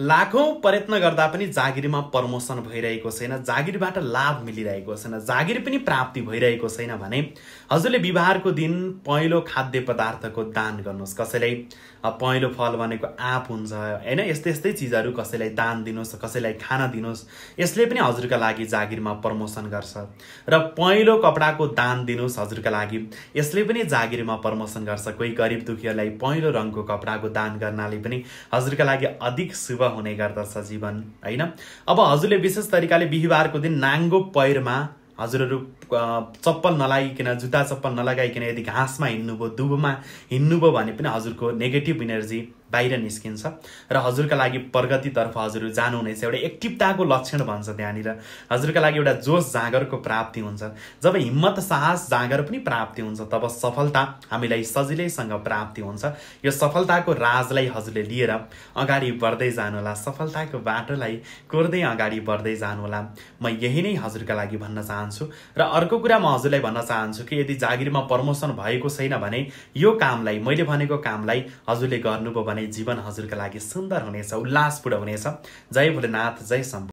लाखौँ प्रयत्न गर्दा पनि जागिरमा प्रमोसन भइरहेको छैन जागिरबाट लाभ मिलिरहेको छैन जागिर पनि प्राप्ति भइरहेको छैन भने हजुरले बिहिबारको दिन पहेँलो खाद्य पदार्थको दान गर्नुहोस् कसैलाई पहेँलो फल भनेको आँप हुन्छ होइन यस्तै यस्तै चिजहरू कसैलाई दान दिनुहोस् कसैलाई खान दिनुहोस् यसले पनि हजुरका लागि जागिरमा प्रमोसन गर्छ र पहेँलो कपडाको दान दिनुहोस् हजुरका लागि यसले पनि जागिरमा प्रमोसन गर्छ कोही गरिब दुखीहरूलाई पहेँलो रङको कपडाको दान गर्नाले पनि हजुरका लागि अधिक शुभ हुने गर्दछ जीवन होइन अब हजुरले विशेष तरिकाले बिहिबारको दिन नाङ्गो पहिरमा हजुरहरू चप्पल नलागिकन जुत्ता चप्पल नलगाइकन यदि घाँसमा हिँड्नुभयो दुबोमा हिँड्नुभयो भने पनि हजुरको नेगेटिभ इनर्जी बाहिर निस्किन्छ र हजुरका लागि प्रगतितर्फ हजुर जानुहुनेछ एउटा एक्टिभताको लक्षण भन्छ त्यहाँनिर हजुरका लागि एउटा जोस जाँगरको प्राप्ति हुन्छ जब हिम्मत साहस जाँगर पनि प्राप्ति हुन्छ तब सफलता हामीलाई सजिलैसँग प्राप्ति हुन्छ यो सफलताको राजलाई हजुरले लिएर अगाडि बढ्दै जानु होला सफलताको बाटोलाई कोर्दै अगाडि बढ्दै जानुहोला म यही नै हजुरका लागि भन्न चाहन्छु र अर्को कुरा म हजुरलाई भन्न चाहन्छु कि यदि जागिरमा प्रमोसन भएको छैन भने यो कामलाई मैले भनेको कामलाई हजुरले गर्नुभयो भने जीवन हजुरका लागि सुन्दर हुनेछ उल्लासपूर्ण हुनेछ जय भोलेनाथ जय सम्